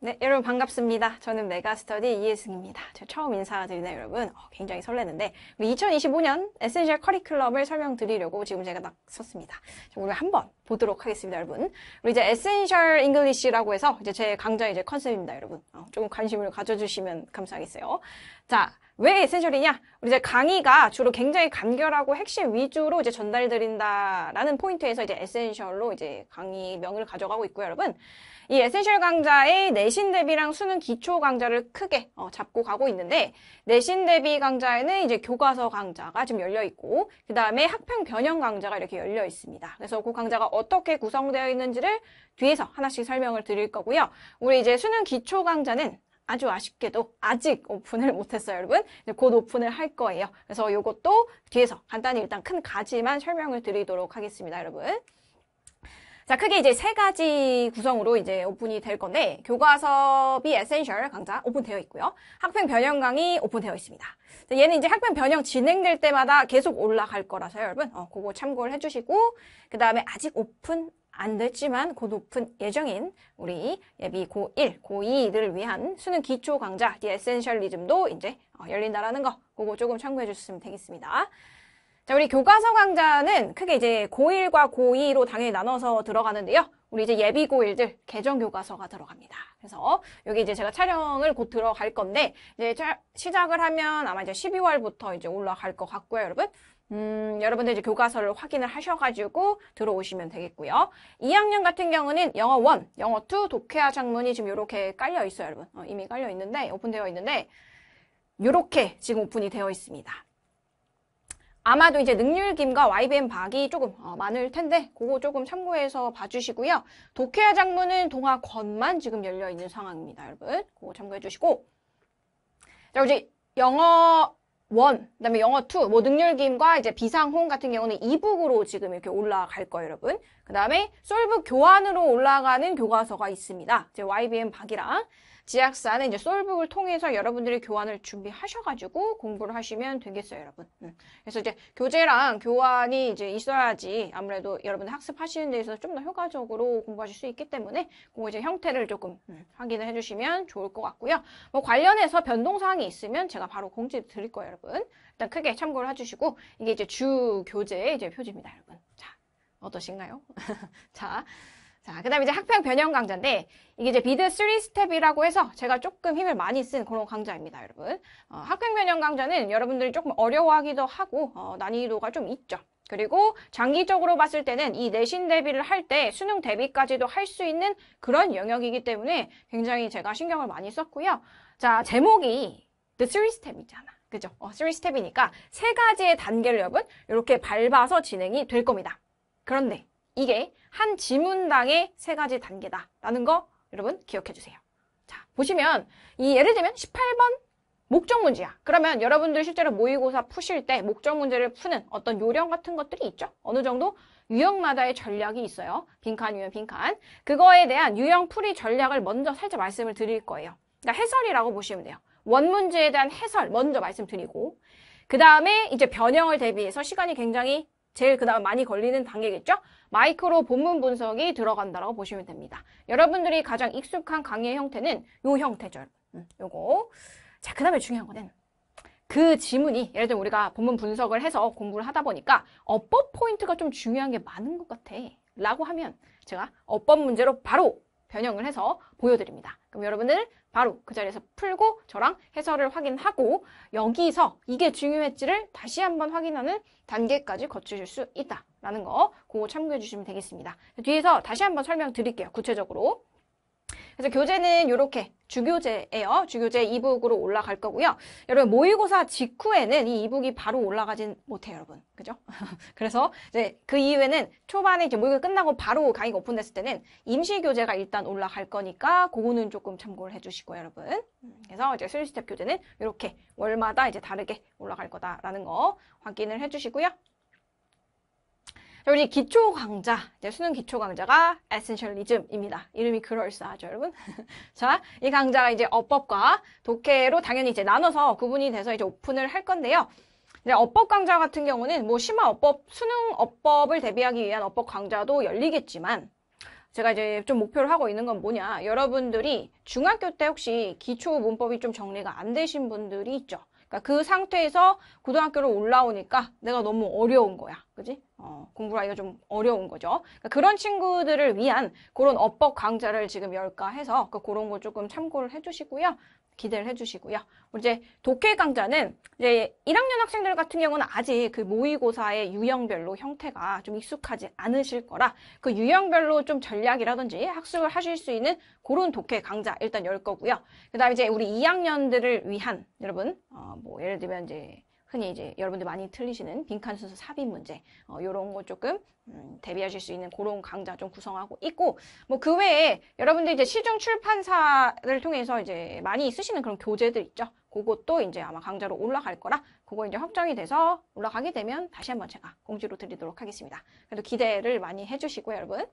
네, 여러분 반갑습니다. 저는 메가스터디 이혜승입니다. 제가 처음 인사드리네요, 여러분. 어, 굉장히 설레는데 우리 2025년 에센셜 커리큘럼을 설명드리려고 지금 제가 나섰습니다. 우리 한번 보도록 하겠습니다, 여러분. 우리 이제 에센셜 잉글리시라고 해서 이제 제 강좌 이제 컨셉입니다, 여러분. 어, 조금 관심을 가져주시면 감사하겠어요. 자, 왜 에센셜이냐? 우리 이제 강의가 주로 굉장히 간결하고 핵심 위주로 이제 전달드린다라는 포인트에서 이제 에센셜로 이제 강의명을 가져가고 있고요, 여러분. 이 에센셜 강좌의 내신 대비랑 수능 기초 강좌를 크게 어, 잡고 가고 있는데 내신 대비 강좌에는 이제 교과서 강좌가 지금 열려 있고 그 다음에 학평 변형 강좌가 이렇게 열려 있습니다. 그래서 그 강좌가 어떻게 구성되어 있는지를 뒤에서 하나씩 설명을 드릴 거고요. 우리 이제 수능 기초 강좌는 아주 아쉽게도 아직 오픈을 못했어요, 여러분. 곧 오픈을 할 거예요. 그래서 이것도 뒤에서 간단히 일단 큰 가지만 설명을 드리도록 하겠습니다, 여러분. 자, 크게 이제 세 가지 구성으로 이제 오픈이 될 건데, 교과서비 에센셜 강좌 오픈되어 있고요. 학생 변형 강의 오픈되어 있습니다. 자, 얘는 이제 학생 변형 진행될 때마다 계속 올라갈 거라서요, 여러분. 어, 그거 참고를 해주시고, 그 다음에 아직 오픈 안 됐지만 곧 오픈 예정인 우리 예비 고1, 고2를 위한 수능 기초 강좌, 디에센셜리즘도 이제 어, 열린다라는 거, 그거 조금 참고해 주셨으면 되겠습니다. 자, 우리 교과서 강좌는 크게 이제 고1과 고2로 당연히 나눠서 들어가는데요. 우리 이제 예비 고1들 개정 교과서가 들어갑니다. 그래서 여기 이제 제가 촬영을 곧 들어갈 건데 이제 시작을 하면 아마 이제 12월부터 이제 올라갈 것 같고요, 여러분. 음, 여러분들 이제 교과서를 확인을 하셔가지고 들어오시면 되겠고요. 2학년 같은 경우는 영어 1, 영어 2, 독해와 작문이 지금 이렇게 깔려 있어요, 여러분. 어, 이미 깔려 있는데 오픈되어 있는데 이렇게 지금 오픈이 되어 있습니다. 아마도 이제 능률김과 YBM 박이 조금 어, 많을 텐데 그거 조금 참고해서 봐주시고요. 독해야 장문은 동화 권만 지금 열려 있는 상황입니다, 여러분. 그거 참고해 주시고 자 이제 영어 원, 그다음에 영어 투, 뭐 능률 김과 이제 비상호 같은 경우는 이북으로 지금 이렇게 올라갈 거예요, 여러분. 그 다음에 솔브 교환으로 올라가는 교과서가 있습니다. 이제 YBM 박이랑 지학사는 이제 솔브를 통해서 여러분들이 교환을 준비하셔가지고 공부를 하시면 되겠어요, 여러분. 그래서 이제 교재랑 교환이 이제 있어야지 아무래도 여러분 학습하시는 데 있어서 좀 더 효과적으로 공부하실 수 있기 때문에 그 이제 형태를 조금 확인을 해주시면 좋을 것 같고요. 뭐 관련해서 변동사항이 있으면 제가 바로 공지 드릴 거예요, 여러분. 일단 크게 참고를 해주시고 이게 이제 주 교재의 이제 표지입니다, 여러분. 자. 어떠신가요? 자, 자, 그 다음에 이제 학평 변형 강좌인데, 이게 이제 비드 3스텝이라고 해서 제가 조금 힘을 많이 쓴 그런 강좌입니다, 여러분. 어, 학평 변형 강좌는 여러분들이 조금 어려워하기도 하고, 어, 난이도가 좀 있죠. 그리고 장기적으로 봤을 때는 이 내신 대비를 할 때 수능 대비까지도 할 수 있는 그런 영역이기 때문에 굉장히 제가 신경을 많이 썼고요. 자, 제목이 The Three Step이잖아. 그죠? 어, 3스텝이니까 세 가지의 단계를 여러분 이렇게 밟아서 진행이 될 겁니다. 그런데 이게 한 지문당의 세 가지 단계다라는 거 여러분 기억해 주세요. 자, 보시면 이 예를 들면 18번 목적 문제야. 그러면 여러분들 실제로 모의고사 푸실 때 목적 문제를 푸는 어떤 요령 같은 것들이 있죠. 어느 정도 유형마다의 전략이 있어요. 빈칸, 유형, 빈칸. 그거에 대한 유형 풀이 전략을 먼저 살짝 말씀을 드릴 거예요. 그러니까 해설이라고 보시면 돼요. 원문제에 대한 해설 먼저 말씀드리고 그 다음에 이제 변형을 대비해서 시간이 굉장히 제일 그나마 많이 걸리는 단계겠죠? 마이크로 본문 분석이 들어간다라고 보시면 됩니다. 여러분들이 가장 익숙한 강의 형태는 요 형태죠. 음, 요거. 자, 그 다음에 중요한 거는 그 지문이 예를 들면 우리가 본문 분석을 해서 공부를 하다 보니까 어법 포인트가 좀 중요한 게 많은 것 같아 라고 하면 제가 어법 문제로 바로 변형을 해서 보여드립니다. 그럼 여러분들 바로 그 자리에서 풀고 저랑 해설을 확인하고 여기서 이게 중요했지를 다시 한번 확인하는 단계까지 거치실 수 있다라는 거 그거 참고해 주시면 되겠습니다. 뒤에서 다시 한번 설명드릴게요. 구체적으로. 그래서 교재는 이렇게 주교재예요. 주교재 이북으로 올라갈 거고요. 여러분 모의고사 직후에는 이 이북이 바로 올라가진 못해요, 여러분. 그죠? 그래서 이제 그 이후에는 초반에 이제 모의고사 끝나고 바로 강의가 오픈됐을 때는 임시 교재가 일단 올라갈 거니까 그거는 조금 참고를 해주시고요, 여러분. 음, 그래서 이제 수리스텝 교재는 이렇게 월마다 이제 다르게 올라갈 거다라는 거 확인을 해주시고요. 우리 기초 강좌, 이제 수능 기초 강좌가 에센셜리즘입니다. 이름이 그럴싸하죠, 여러분. 자, 이 강좌가 이제 어법과 독해로 당연히 이제 나눠서 구분이 돼서 이제 오픈을 할 건데요. 이제 어법 강좌 같은 경우는 뭐 심화 어법, 수능 어법을 대비하기 위한 어법 강좌도 열리겠지만 제가 이제 좀 목표를 하고 있는 건 뭐냐. 여러분들이 중학교 때 혹시 기초 문법이 좀 정리가 안 되신 분들이 있죠. 그러니까 그 상태에서 고등학교를 올라오니까 내가 너무 어려운 거야. 그지? 어, 공부하기가 좀 어려운 거죠. 그러니까 그런 친구들을 위한 그런 어법 강좌를 지금 열까 해서 그니까 그런 거 조금 참고를 해주시고요. 기대를 해주시고요. 이제 독해 강좌는 이제 1학년 학생들 같은 경우는 아직 그 모의고사의 유형별로 형태가 좀 익숙하지 않으실 거라 그 유형별로 좀 전략이라든지 학습을 하실 수 있는 그런 독해 강좌 일단 열 거고요. 그다음에 이제 우리 2학년들을 위한 여러분 어, 뭐 예를 들면 이제 흔히 이제 여러분들 많이 틀리시는 빈칸 순서 삽입 문제 어, 이런 거 조금 음, 대비하실 수 있는 그런 강좌 좀 구성하고 있고 뭐 그 외에 여러분들 이제 시중 출판사를 통해서 이제 많이 쓰시는 그런 교재들 있죠. 그것도 이제 아마 강좌로 올라갈 거라 그거 이제 확정이 돼서 올라가게 되면 다시 한번 제가 공지로 드리도록 하겠습니다. 그래도 기대를 많이 해주시고요, 여러분.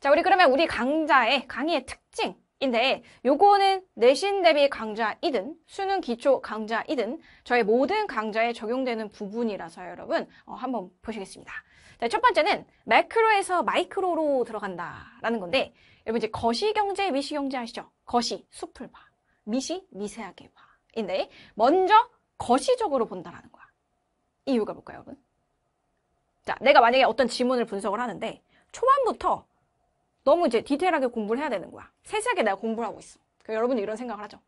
자, 우리 그러면 우리 강좌의 강의의 특징 인데 요거는 내신 대비 강좌이든 수능 기초 강좌이든 저의 모든 강좌에 적용되는 부분이라서 여러분 어, 한번 보시겠습니다. 자, 네, 첫 번째는 매크로에서 마이크로로 들어간다라는 건데 여러분 이제 거시 경제, 미시 경제 아시죠? 거시 숲을 봐, 미시 미세하게 봐인데 먼저 거시적으로 본다라는 거야. 이유가 뭘까요, 여러분? 자, 내가 만약에 어떤 지문을 분석을 하는데 초반부터 너무 이제 디테일하게 공부를 해야 되는 거야. 세세하게 내가 공부를 하고 있어. 그러니까 여러분도 이런 생각을 하죠.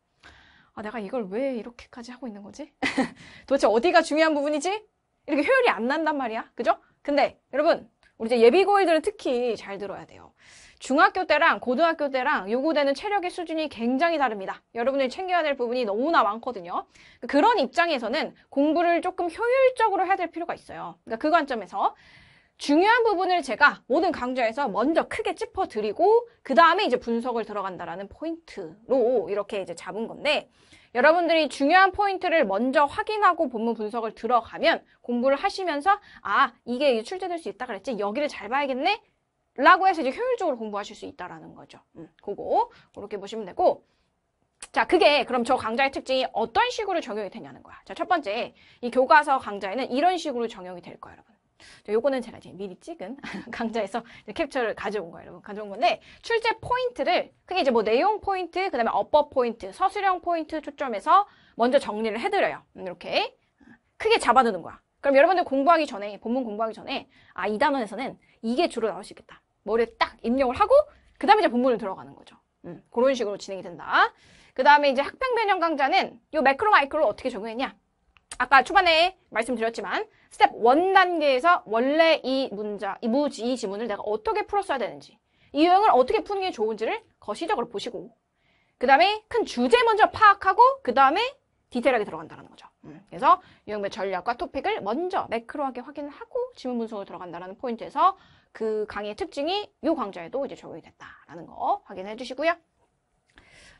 아, 내가 이걸 왜 이렇게까지 하고 있는 거지? 도대체 어디가 중요한 부분이지? 이렇게 효율이 안 난단 말이야. 그죠? 근데 여러분, 우리 이제 예비고일들은 특히 잘 들어야 돼요. 중학교 때랑 고등학교 때랑 요구되는 체력의 수준이 굉장히 다릅니다. 여러분이 들 챙겨야 될 부분이 너무나 많거든요. 그러니까 그런 입장에서는 공부를 조금 효율적으로 해야 될 필요가 있어요. 그러니까 그 관점에서 중요한 부분을 제가 모든 강좌에서 먼저 크게 짚어드리고 그 다음에 이제 분석을 들어간다라는 포인트로 이렇게 이제 잡은 건데 여러분들이 중요한 포인트를 먼저 확인하고 본문 분석을 들어가면 공부를 하시면서 아 이게 출제될 수 있다 그랬지 여기를 잘 봐야겠네 라고 해서 이제 효율적으로 공부하실 수 있다라는 거죠. 음, 그거 그렇게 보시면 되고 자, 그게 그럼 저 강좌의 특징이 어떤 식으로 적용이 되냐는 거야. 자, 첫 번째, 이 교과서 강좌에는 이런 식으로 적용이 될거예요 여러분. 요거는 제가 이제 미리 찍은 강좌에서 캡처를 가져온 거예요, 여러분. 가져온 건데 출제 포인트를 크게 이제 뭐 내용 포인트, 그다음에 어버 포인트, 서술형 포인트 초점에서 먼저 정리를 해드려요. 음, 이렇게 크게 잡아두는 거야. 그럼 여러분들 공부하기 전에 본문 공부하기 전에 아 이 단원에서는 이게 주로 나올 수 있겠다. 뭐를 딱 입력을 하고 그다음에 이제 본문을 들어가는 거죠. 음, 그런 식으로 진행이 된다. 그 다음에 이제 학평 변형 강좌는 요 매크로 마이크로 어떻게 적용했냐 아까 초반에 말씀드렸지만 스텝 원단계에서 원래 이 문자, 이 무지, 이 지문을 내가 어떻게 풀었어야 되는지 이 유형을 어떻게 푸는 게 좋은지를 거시적으로 보시고 그 다음에 큰 주제 먼저 파악하고 그 다음에 디테일하게 들어간다는 거죠. 음, 그래서 유형별 전략과 토픽을 먼저 매크로하게 확인하고 지문 분석으로 들어간다는 포인트에서 그 강의의 특징이 이 강좌에도 이제 적용이 됐다라는 거 확인해 주시고요.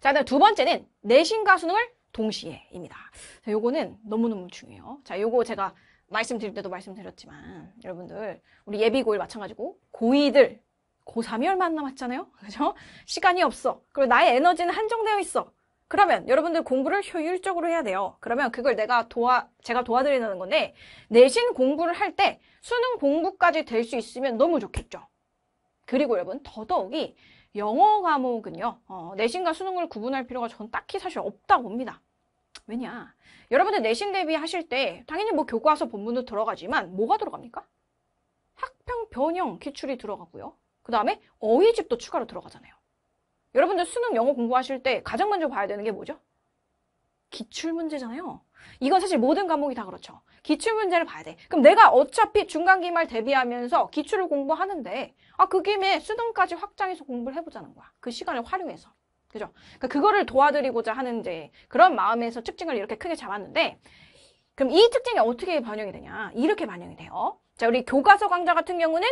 자, 그다음 두 번째는 내신과 수능을 동시에입니다. 자, 요거는 너무너무 중요해요. 자, 요거 제가 말씀드릴 때도 말씀드렸지만 여러분들 우리 예비 고일 마찬가지고 고2들 고3이 얼마 안 남았잖아요. 그죠? 시간이 없어. 그리고 나의 에너지는 한정되어 있어. 그러면 여러분들 공부를 효율적으로 해야 돼요. 그러면 그걸 내가 도와 제가 도와드리는 건데 내신 공부를 할 때 수능 공부까지 될 수 있으면 너무 좋겠죠. 그리고 여러분 더더욱이 영어 과목은요. 어, 내신과 수능을 구분할 필요가 전 딱히 사실 없다고 봅니다. 왜냐? 여러분들 내신 대비 하실 때 당연히 뭐 교과서 본문도 들어가지만 뭐가 들어갑니까? 학평 변형 기출이 들어가고요. 그 다음에 어휘집도 추가로 들어가잖아요. 여러분들 수능 영어 공부하실 때 가장 먼저 봐야 되는 게 뭐죠? 기출문제잖아요. 이건 사실 모든 과목이 다 그렇죠. 기출문제를 봐야 돼. 그럼 내가 어차피 중간기말 대비하면서 기출을 공부하는데 아그 김에 수능까지 확장해서 공부를 해보자는 거야. 그 시간을 활용해서. 그죠? 그러니까 그거를 도와드리고자 하는 이제 그런 마음에서 특징을 이렇게 크게 잡았는데 그럼 이 특징이 어떻게 반영이 되냐? 이렇게 반영이 돼요. 자, 우리 교과서 강좌 같은 경우는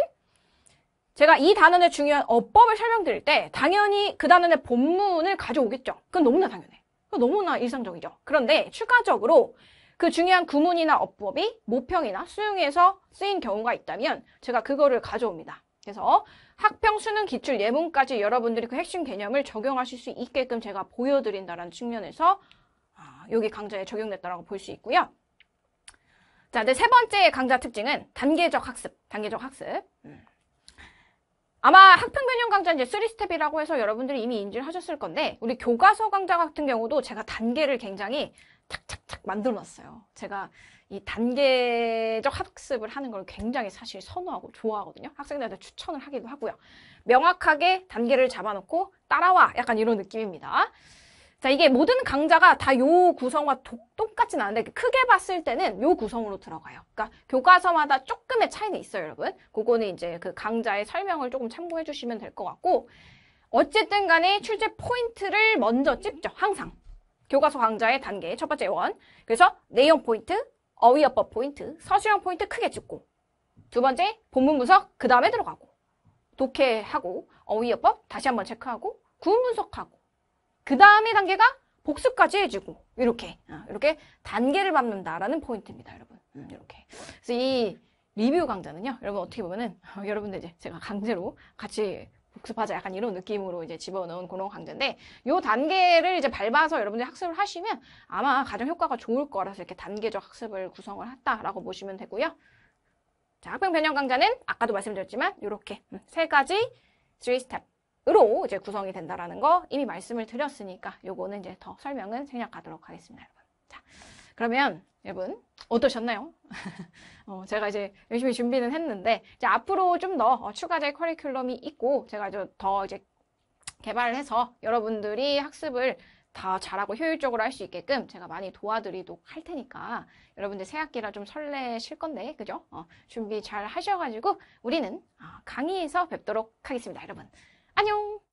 제가 이 단원의 중요한 어법을 설명드릴 때 당연히 그 단원의 본문을 가져오겠죠. 그건 너무나 당연해. 그건 너무나 일상적이죠. 그런데 추가적으로 그 중요한 구문이나 어법이 모평이나 수용에서 쓰인 경우가 있다면 제가 그거를 가져옵니다. 그래서 학평수능 기출 예문까지 여러분들이 그 핵심 개념을 적용하실 수 있게끔 제가 보여드린다라는 측면에서 아, 여기 강좌에 적용됐다라고 볼 수 있고요. 자, 네, 세 번째 강좌 특징은 단계적 학습, 단계적 학습. 음. 아마 학평 변형 강좌 이제 3스텝이라고 해서 여러분들이 이미 인지를 하셨을 건데 우리 교과서 강좌 같은 경우도 제가 단계를 굉장히 착착착 만들어놨어요. 제가 이 단계적 학습을 하는 걸 굉장히 사실 선호하고 좋아하거든요. 학생들한테 추천을 하기도 하고요. 명확하게 단계를 잡아놓고 따라와 약간 이런 느낌입니다. 자, 이게 모든 강좌가 다 요 구성과 똑같진 않은데 크게 봤을 때는 요 구성으로 들어가요. 그러니까 교과서마다 조금의 차이는 있어요, 여러분. 그거는 이제 그 강좌의 설명을 조금 참고해 주시면 될 것 같고 어쨌든 간에 출제 포인트를 먼저 찝죠, 항상. 교과서 강좌의 단계 첫 번째 요원. 그래서 내용 포인트, 어휘어법 포인트, 서술형 포인트 크게 찍고 두 번째 본문 분석 그 다음에 들어가고 독해하고 어휘어법 다시 한번 체크하고 구문 분석하고 그 다음에 단계가 복습까지 해주고 이렇게 어, 이렇게 단계를 밟는다라는 포인트입니다, 여러분. 음, 이렇게. 그래서 이 리뷰 강좌는요, 여러분 어떻게 보면은 어, 여러분들 이제 제가 강제로 같이 복습하자 약간 이런 느낌으로 이제 집어넣은 그런 강좌인데 요 단계를 이제 밟아서 여러분들이 학습을 하시면 아마 가장 효과가 좋을 거라서 이렇게 단계적 학습을 구성을 했다라고 보시면 되고요. 자, 학평 변형 강좌는 아까도 말씀드렸지만 이렇게 음, 세 가지 3스텝으로 이제 구성이 된다라는 거 이미 말씀을 드렸으니까 요거는 이제 더 설명은 생략하도록 하겠습니다, 여러분. 자, 그러면 여러분 어떠셨나요? 어, 제가 이제 열심히 준비는 했는데 이제 앞으로 좀더 어, 추가제 커리큘럼이 있고 제가 더 이제 개발을 해서 여러분들이 학습을 다 잘하고 효율적으로 할 수 있게끔 제가 많이 도와드리도록 할 테니까 여러분들 새학기라 좀 설레실 건데 그죠? 어, 준비 잘 하셔가지고 우리는 아, 강의에서 뵙도록 하겠습니다 여러분 안녕